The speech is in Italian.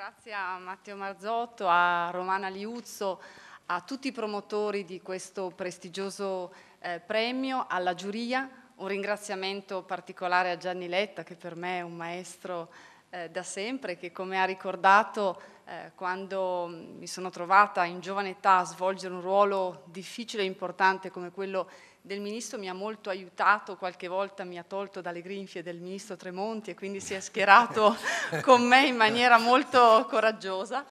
grazie a Matteo Marzotto, a Romana Liuzzo, a tutti i promotori di questo prestigioso eh, premio, alla giuria, un ringraziamento particolare a Gianni Letta che per me è un maestro eh, da sempre, che come ha ricordato eh, quando mm, mi sono trovata in giovane età a svolgere un ruolo difficile e importante come quello del ministro, mi ha molto aiutato, qualche volta mi ha tolto dalle grinfie del ministro Tremonti e quindi si è schierato con me in maniera molto coraggiosa.